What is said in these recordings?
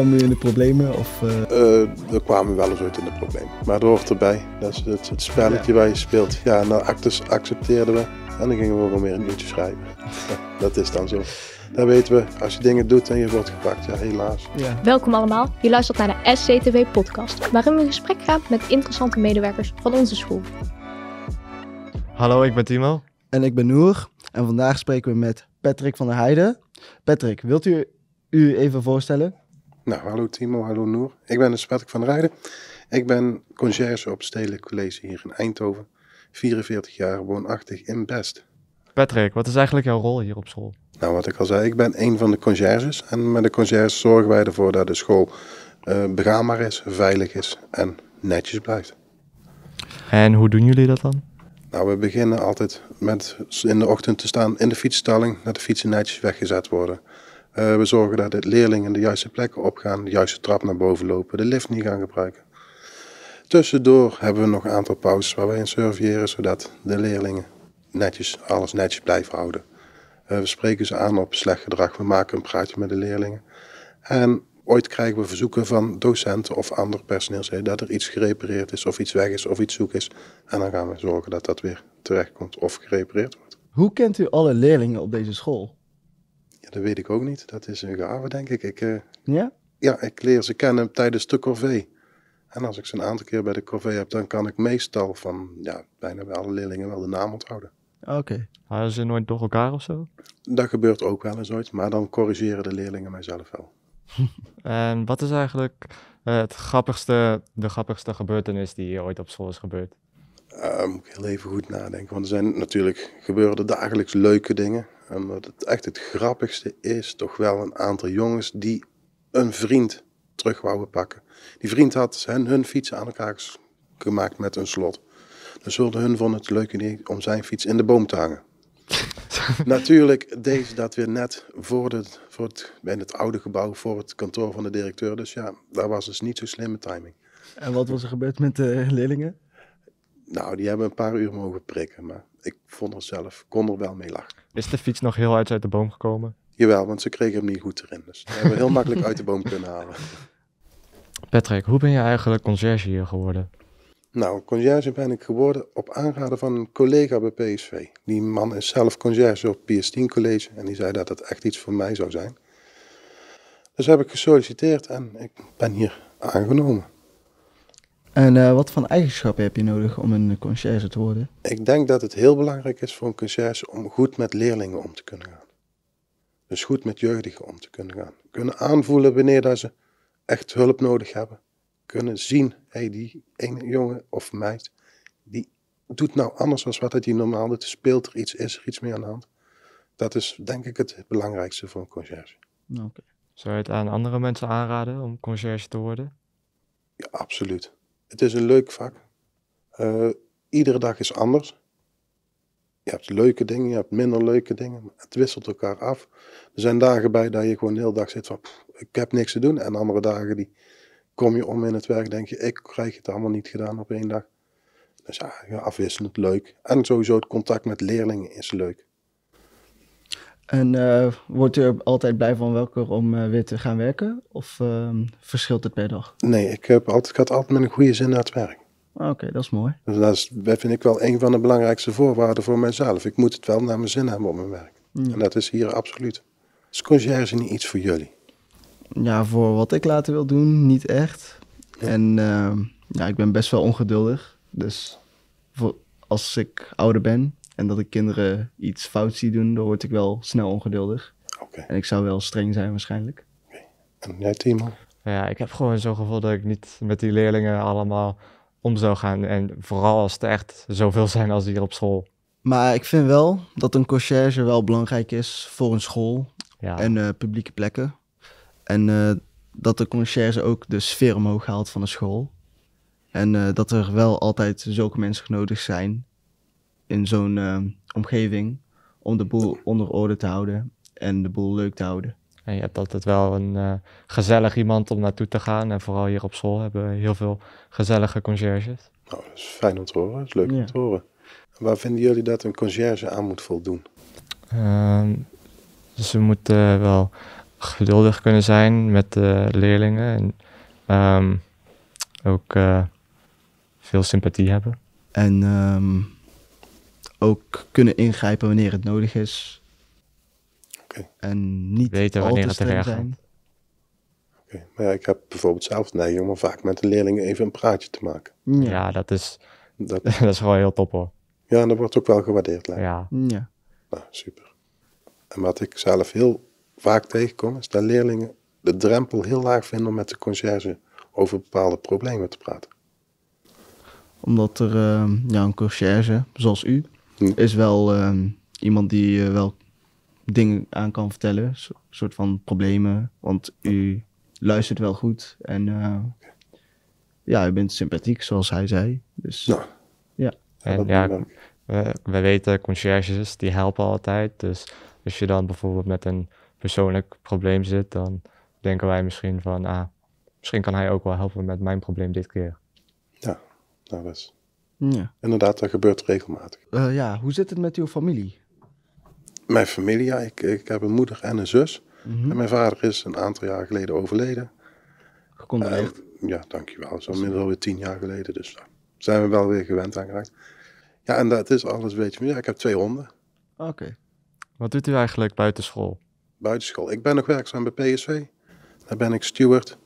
kwam u in de problemen? Of, eh? Eh, we kwamen wel eens ooit in de problemen. Maar dat hoort erbij. Dat is het, spelletje waar je speelt. Ja, nou actes accepteerden we. En dan gingen we gewoon weer een uurtje schrijven. dat is dan zo. Daar weten we. Als je dingen doet en je wordt gepakt, ja, helaas. Ja. Welkom allemaal. Je luistert naar de SCTV podcast. Waarin we in gesprek gaan met interessante medewerkers van onze school. Hallo, ik ben Timo. En ik ben Noer. En vandaag spreken we met Patrick van der Heijden. Patrick, wilt u u even voorstellen? Nou, hallo Timo, hallo Noor. Ik ben de dus Patrick van Rijden. Ik ben conciërge op Stedelijk College hier in Eindhoven. 44 jaar, woonachtig in Best. Patrick, wat is eigenlijk jouw rol hier op school? Nou, wat ik al zei, ik ben een van de conciërges. En met de conciërges zorgen wij ervoor dat de school eh, begaanbaar is, veilig is en netjes blijft. En hoe doen jullie dat dan? Nou, we beginnen altijd met in de ochtend te staan in de fietsstalling, dat de fietsen netjes weggezet worden. Eh, we zorgen dat de leerlingen de juiste plekken opgaan, de juiste trap naar boven lopen, de lift niet gaan gebruiken. Tussendoor hebben we nog een aantal pauzes waar wij in surveilleren, zodat de leerlingen netjes, alles netjes blijven houden. Eh, we spreken ze aan op slecht gedrag, we maken een praatje met de leerlingen. En ooit krijgen we verzoeken van docenten of ander personeel dat er iets gerepareerd is, of iets weg is, of iets zoek is. En dan gaan we zorgen dat dat weer terechtkomt of gerepareerd wordt. Hoe kent u alle leerlingen op deze school? Ja, dat weet ik ook niet. Dat is een gave, denk ik. ik eh, ja? Ja, ik leer ze kennen tijdens de corvée. En als ik ze een aantal keer bij de corvée heb, dan kan ik meestal van ja, bijna bij alle leerlingen wel de naam onthouden. Oké. Okay. Hadden ze nooit door elkaar of zo? Dat gebeurt ook wel eens ooit, maar dan corrigeren de leerlingen mijzelf wel. en wat is eigenlijk eh, het grappigste, de grappigste gebeurtenis die ooit op school is gebeurd? Eh, moet ik heel even goed nadenken. Want er zijn natuurlijk gebeurde dagelijks leuke dingen. En eh, wat het echt het grappigste is toch wel een aantal jongens die een vriend terug wouden pakken. Die vriend had zijn hun fietsen aan elkaar gemaakt met een slot. Dus wilde hun van het leuke idee om zijn fiets in de boom te hangen. Natuurlijk deze dat weer net voor, voor het, in het oude gebouw, voor het kantoor van de directeur. Dus ja, daar was dus niet zo slimme timing. En wat was er gebeurd met de leerlingen? nou, die hebben een paar uur mogen prikken, maar ik vond er zelf, kon er wel mee lachen. Is de fiets nog heel uit, uit de boom gekomen? Jawel, want ze kregen hem niet goed erin. Dus dat hebben we heel makkelijk uit de boom kunnen halen. Patrick, hoe ben je eigenlijk conciërge hier geworden? Nou, conciërge ben ik geworden op aanraden van een collega bij PSV. Die man is zelf conciërge op PS10 College en die zei dat dat echt iets voor mij zou zijn. Dus heb ik gesolliciteerd en ik ben hier aangenomen. En eh, wat voor eigenschappen heb je nodig om een conciërge te worden? Ik denk dat het heel belangrijk is voor een conciërge om goed met leerlingen om te kunnen gaan. Dus goed met jeugdigen om te kunnen gaan. Kunnen aanvoelen wanneer dat ze echt hulp nodig hebben. Kunnen zien, hé, die ene jongen of meid, die doet nou anders dan wat hij normaal doet. Speelt er iets, is er iets meer aan de hand. Dat is denk ik het belangrijkste voor een conciërge. Nou, okay. Zou je het aan andere mensen aanraden om conciërge te worden? Ja, absoluut. Het is een leuk vak. Eh, iedere dag is anders. Je hebt leuke dingen, je hebt minder leuke dingen. Het wisselt elkaar af. Er zijn dagen bij dat je gewoon de hele dag zit van, ik heb niks te doen. En andere dagen die kom je om in het werk, denk je, ik krijg het allemaal niet gedaan op één dag. Dus ja, afwisselend leuk. En sowieso het contact met leerlingen is leuk. En uh, wordt er altijd blij van welke om eh, weer te gaan werken? Of ehm, verschilt het per dag? Nee, ik, heb altijd, ik had altijd met een goede zin naar het werk. Ah, oké, dat is mooi. Dus dat, is, vind ik wel een van de belangrijkste voorwaarden voor mijzelf. Ik moet het wel naar mijn zin hebben op mijn werk. En dat is hier absoluut. Is dus conciërge niet iets voor jullie? Ja, voor wat ik later wil doen, niet echt. En ehm, ja, ik ben best wel ongeduldig. Dus voor, als ik ouder ben, en dat ik kinderen iets fout zie doen, dan word ik wel snel ongeduldig. Oké. En ik zou wel streng zijn waarschijnlijk. Oké. Okay. En jij, Timo? Ja, ik heb gewoon zo'n gevoel dat ik niet met die leerlingen allemaal om zou gaan. En vooral als het echt zoveel zijn als hier op school. Maar ik vind wel dat een conciërge wel belangrijk is voor een school en eh, publieke plekken. En eh, dat de conciërge ook de sfeer omhoog haalt van de school. En eh, dat er wel altijd zulke mensen nodig zijn in zo'n ehm, omgeving om de boel onder orde te houden en de boel leuk te houden. En je hebt altijd wel een eh, gezellig iemand om naartoe te gaan. En vooral hier op school hebben we heel veel gezellige conciërges. Nou, dat is fijn om te horen. Dat is leuk om te horen. Waar vinden jullie dat een conciërge aan moet voldoen? Um, ehm, ze dus moeten wel geduldig kunnen zijn met de leerlingen. En ehm, ook eh, veel sympathie hebben. En um, ook kunnen ingrijpen wanneer het nodig is. En niet weten wanneer het er zijn. Okay. Maar ja, ik heb bijvoorbeeld zelf nee jongen, vaak met de leerlingen even een praatje te maken. Ja, dat, is, dat... is gewoon heel top hoor. Ja, en dat wordt ook wel gewaardeerd. Lijkt. Ja. ja. Nou, super. En wat ik zelf heel vaak tegenkom, is dat leerlingen de drempel heel laag vinden om met de conciërge over bepaalde problemen te praten. Omdat er eh, ja, een conciërge, zoals u, Hm. is wel ehm, iemand die eh, wel dingen aan kan vertellen. een soort van problemen. Want u luistert wel goed. En eh, ja, u bent sympathiek, zoals hij zei. Dus, nou. ja. ja. En ja, we, weten conciërges, die helpen altijd. Dus als je dan bijvoorbeeld met een persoonlijk probleem zit, dan denken wij misschien van, ah, misschien kan hij ook wel helpen met mijn probleem dit keer. Ja, nou, dat is ja. Inderdaad, dat gebeurt regelmatig. Eh, ja, hoe zit het met uw familie? Mijn familie, ja, ik, ik heb een moeder en een zus. Mhm. En mijn vader is een aantal jaar geleden overleden. Gecondoleerd. Eh, ja, dankjewel. Zo inmiddels alweer tien jaar geleden, dus daar eh, zijn we wel weer gewend aan geraakt. Ja, en dat is alles, beetje. beetje. Ja, ik heb twee honden. Oké. Wat doet u eigenlijk buiten school? Buiten school. Ik ben nog werkzaam bij PSV. Daar ben ik steward.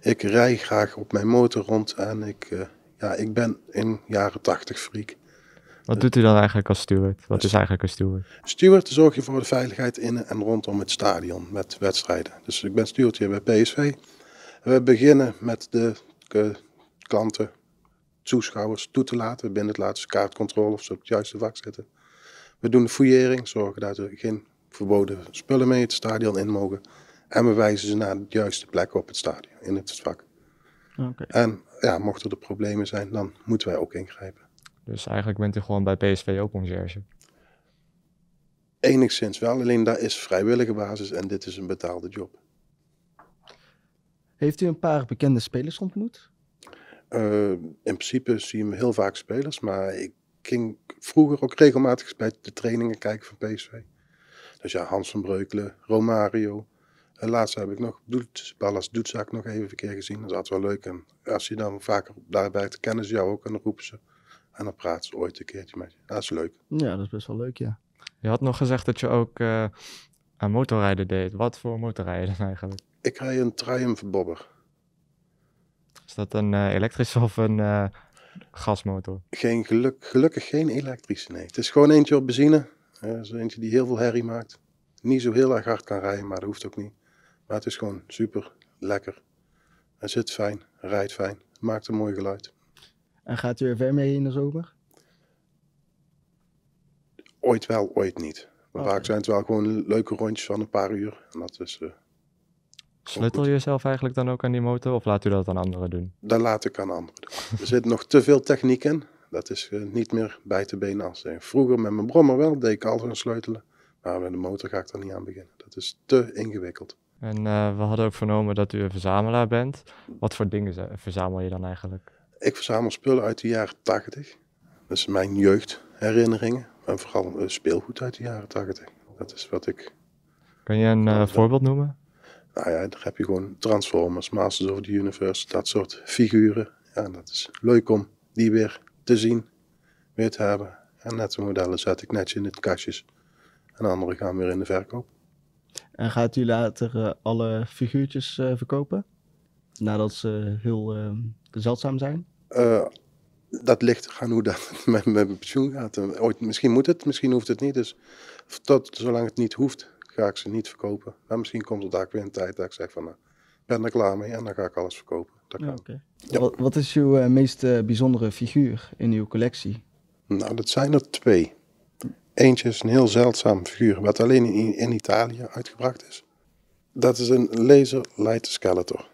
Ik rij graag op mijn motor rond en ik ja, ik ben in jaren tachtig freak. Wat doet u dan eigenlijk als steward? Wat is dus- eigenlijk een steward? Steward zorg je voor de veiligheid in en rondom het stadion met wedstrijden. Dus ik ben steward hier bij PSV. We beginnen met de eh, klanten, toeschouwers toe te laten binnen het laatste kaartcontrole of ze op het juiste vak zitten. We doen de fouillering, zorgen dat er geen verboden spullen mee het stadion in mogen. En we wijzen ze naar de juiste plek op het stadion, in het vak. Okay. En ja, mochten er problemen zijn, dan moeten wij ook ingrijpen. Dus eigenlijk bent u gewoon bij PSV ook conciërge? Enigszins wel, alleen daar is vrijwillige basis en dit is een betaalde job. Heeft u een paar bekende spelers ontmoet? Eh, in principe zie je heel vaak spelers, maar ik ging vroeger ook regelmatig bij de trainingen kijken van PSV. Dus ja, Hans van Breukelen, Romario, en laatst heb ik nog Ballas Doetzak nog even een keer gezien. Dat is altijd wel leuk. En als je dan vaker daarbij te kennen ze jou ook en dan roepen ze. En dan praat ze ooit een keertje met je. Dat is leuk. Ja, dat is best wel leuk, ja. Je had nog gezegd dat je ook aan eh, motorrijden deed. Wat voor motorrijden eigenlijk? Ik rij een Triumph Bobber. Is dat een uh, eh, elektrische of een eh, gasmotor? Geen geluk, gelukkig geen elektrische, nee. Het is gewoon eentje op benzine. Uh, is eentje die heel veel herrie maakt. Niet zo heel erg hard kan rijden, maar dat hoeft ook niet. Maar het is gewoon super lekker. Hij zit fijn, rijdt fijn, maakt een mooi geluid. En gaat u er ver mee in de zomer? Ooit wel, ooit niet. Maar vaak zijn het wel gewoon leuke rondjes van een paar uur. En dat is. Uh, Sleutel je jezelf eigenlijk dan ook aan die motor of laat u dat aan anderen doen? Dat laat ik aan anderen doen. er zit nog te veel techniek in. Dat is eh, niet meer bij te benen als Vroeger met mijn brommer wel, deed ik al gaan sleutelen. Maar met de motor ga ik daar niet aan beginnen. Dat is te ingewikkeld. En eh, we hadden ook vernomen dat u een verzamelaar bent. Wat voor dingen verzamel je dan eigenlijk? Ik verzamel spullen uit de jaren 80. Dat is mijn jeugdherinneringen. En vooral eh, speelgoed uit de jaren 80. Dat is wat ik. Kan je een eh, voorbeeld noemen? Nou ja, daar heb je gewoon Transformers, Masters of the Universe, dat soort figuren. Ja, dat is leuk om die weer te zien, weer te hebben. En net de modellen zet ik netjes in het kastjes. En andere gaan weer in de verkoop. En gaat u later eh, alle figuurtjes eh, verkopen? Nadat ze heel eh, zeldzaam zijn? dat ligt aan hoe dat met mijn pensioen gaat. Ooit, misschien moet het, misschien hoeft het niet. Dus tot zolang het niet hoeft, ga ik ze niet verkopen. Maar misschien komt er daar weer een tijd dat ik zeg van, ben er klaar mee en dan ga ik alles verkopen. Dat kan. Wat, is uw meest bijzondere figuur in uw collectie? Nou, dat zijn er twee. Eentje is een heel zeldzaam figuur, wat alleen in, in Italië uitgebracht is. Dat is een laser light Skeletor.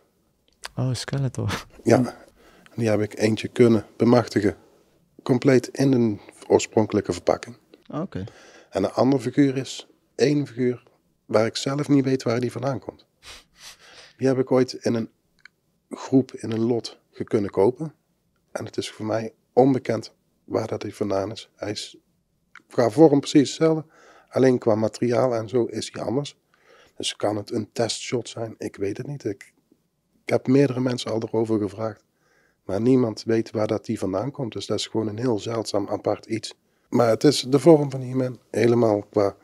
Oh, Skeletor. Ja, die heb ik eentje kunnen bemachtigen. Compleet in een oorspronkelijke verpakking. Ah, oké. En een andere figuur is één figuur waar ik zelf niet weet waar die vandaan komt. Die heb ik ooit in een groep, in een lot kunnen kopen. En het is voor mij onbekend waar dat hij vandaan is. Hij is qua vorm precies hetzelfde. Alleen qua materiaal en zo is hij anders. Dus kan het een testshot zijn? Ik weet het niet. Ik, ik heb meerdere mensen al erover gevraagd. Maar niemand weet waar dat die vandaan komt. Dus dat is gewoon een heel zeldzaam apart iets. Maar het is de vorm van iemand, Helemaal qua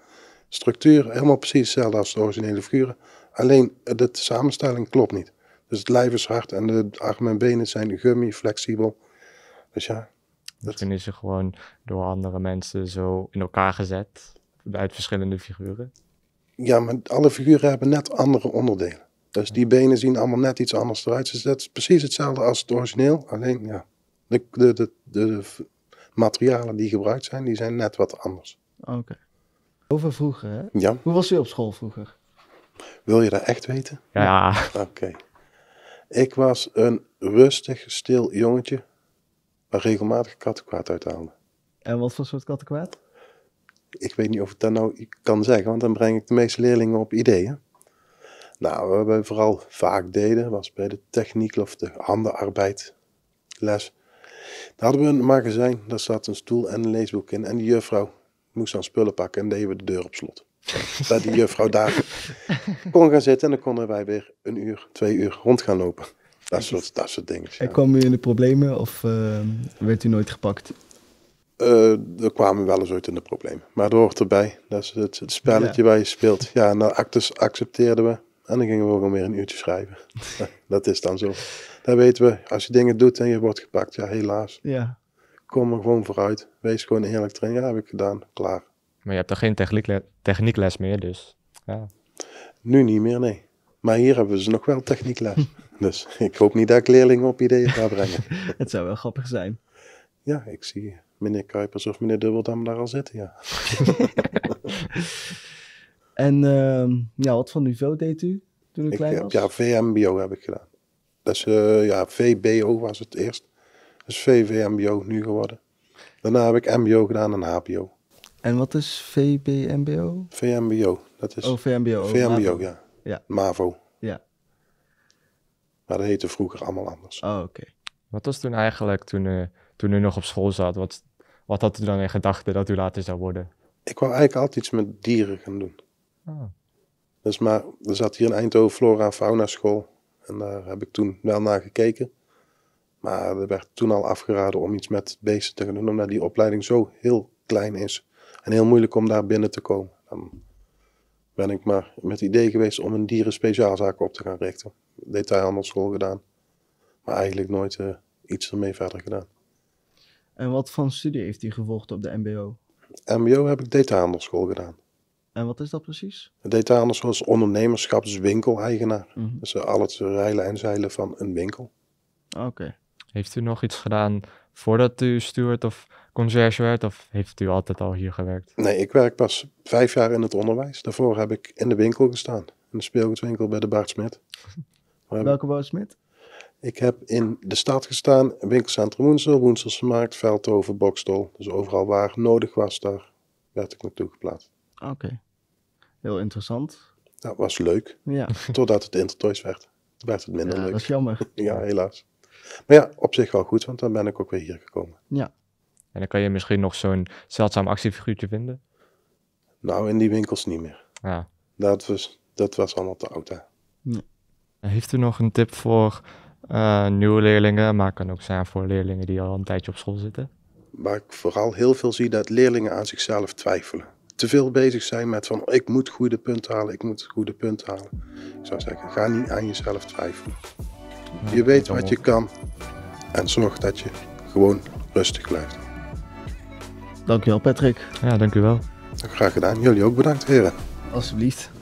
structuur. Helemaal precies hetzelfde als de originele figuren. Alleen de samenstelling klopt niet. Dus het lijf is hard en de armen en benen zijn gummy, flexibel. Dus ja, dat... Toen is ze gewoon door andere mensen zo in elkaar gezet uit verschillende figuren. Ja, maar alle figuren hebben net andere onderdelen. Dus die benen zien allemaal net iets anders eruit. Dus dat is precies hetzelfde als het origineel. Alleen ja, de, de, de, de materialen die gebruikt zijn, die zijn net wat anders. Oké. Okay. Over vroeger, hè? Ja. Hoe was u op school vroeger? Wil je dat echt weten? Ja. Oké. Ik was een rustig, stil jongetje regelmatig kattenkwaad uithalen. En wat voor soort kattenkwaad? Ik weet niet of ik dat nou kan zeggen, want dan breng ik de meeste leerlingen op ideeën. Nou, wat we vooral vaak deden, was bij de techniek of de handenarbeid Daar hadden we een magazijn, daar zat een stoel en een leesboek in. En die juffrouw moest dan spullen pakken en deden we de deur op slot. Dat die juffrouw daar kon gaan zitten en dan konden wij weer een uur, twee uur rond gaan lopen. Dat soort, dat dingen. En kwamen kwam u in de problemen of eh, werd u nooit gepakt? Uh, er kwamen wel eens ooit in de problemen. Maar dat hoort erbij. Dat is het, spelletje waar je speelt. Ja, nou, actes accepteerden we. En dan gingen we gewoon weer een uurtje schrijven. dat is dan zo. Dan weten we. Als je dingen doet en je wordt gepakt, ja, helaas. Ja. Kom er gewoon vooruit. Wees gewoon eerlijk erin. Ja, heb ik gedaan. Klaar. Maar je hebt er geen techniekles meer, dus. Ja. Nu niet meer, nee. Maar hier hebben ze nog wel techniekles. Dus ik hoop niet dat ik leerlingen op ideeën ga brengen. het zou wel grappig zijn. Ja, ik zie meneer Kuipers of meneer Dubbeldam daar al zitten, ja. en ehm, ja, wat voor niveau deed u toen u ik heb, Ja, VMBO heb ik gedaan. Dat is, eh, ja, VBO was het eerst. Dus VVMBO nu geworden. Daarna heb ik MBO gedaan en HBO. En wat is VBMBO? VMBO. Dat is oh, VMBO. VMBO, ja. ja. MAVO. Ja. Maar dat heette vroeger allemaal anders. Oh, oké. Wat was toen eigenlijk, toen, eh, toen u nog op school zat, wat, wat had u dan in gedachten dat u later zou worden? Ik wou eigenlijk altijd iets met dieren gaan doen. Oh. Dus maar, er zat hier in Eindhoven Flora en Fauna School. En daar heb ik toen wel naar gekeken. Maar er werd toen al afgeraden om iets met beesten te gaan doen, omdat die opleiding zo heel klein is. En heel moeilijk om daar binnen te komen ben ik maar met het idee geweest om een dieren dierenspeciaalzaak op te gaan richten. Detailhandelschool gedaan, maar eigenlijk nooit eh, iets ermee verder gedaan. En wat van studie heeft u gevolgd op de MBO? MBO heb ik detailhandelschool gedaan. En wat is dat precies? Detailhandelschool is ondernemerschap, mhm. dus winkeleigenaar. Eh, dus al het rijlen en zeilen van een winkel. Ah, oké. Heeft u nog iets gedaan voordat u steward of conciërge werd? Of heeft u altijd al hier gewerkt? Nee, ik werk pas vijf jaar in het onderwijs. Daarvoor heb ik in de winkel gestaan. In de speelgoedwinkel bij de Bart Welke Bart Ik heb in de stad gestaan, winkelcentrum Woensel, Woenselse Markt, Veldhoven, Bokstol. Dus overal waar nodig was, daar werd ik naartoe geplaatst. Oké, heel interessant. Dat was leuk, ja. totdat het Intertoys werd. werd het minder leuk. dat is jammer. ja, helaas. Maar ja, op zich wel goed, want dan ben ik ook weer hier gekomen. Ja. En dan kan je misschien nog zo'n zeldzaam actiefiguurtje vinden? Nou, in die winkels niet meer. Ja. Dat was, dat was allemaal te oud, hè. Ja. Heeft u nog een tip voor eh, nieuwe leerlingen, maar kan ook zijn voor leerlingen die al een tijdje op school zitten? Waar ik vooral heel veel zie dat leerlingen aan zichzelf twijfelen. Te veel bezig zijn met van ik moet goede punten halen, ik moet goede punten halen. Ik zou zeggen, ga niet aan jezelf twijfelen. Je weet wat je kan en zorg dat je gewoon rustig blijft. Dankjewel Patrick. Ja, dankjewel. Graag gedaan. Jullie ook bedankt heren. Alsjeblieft.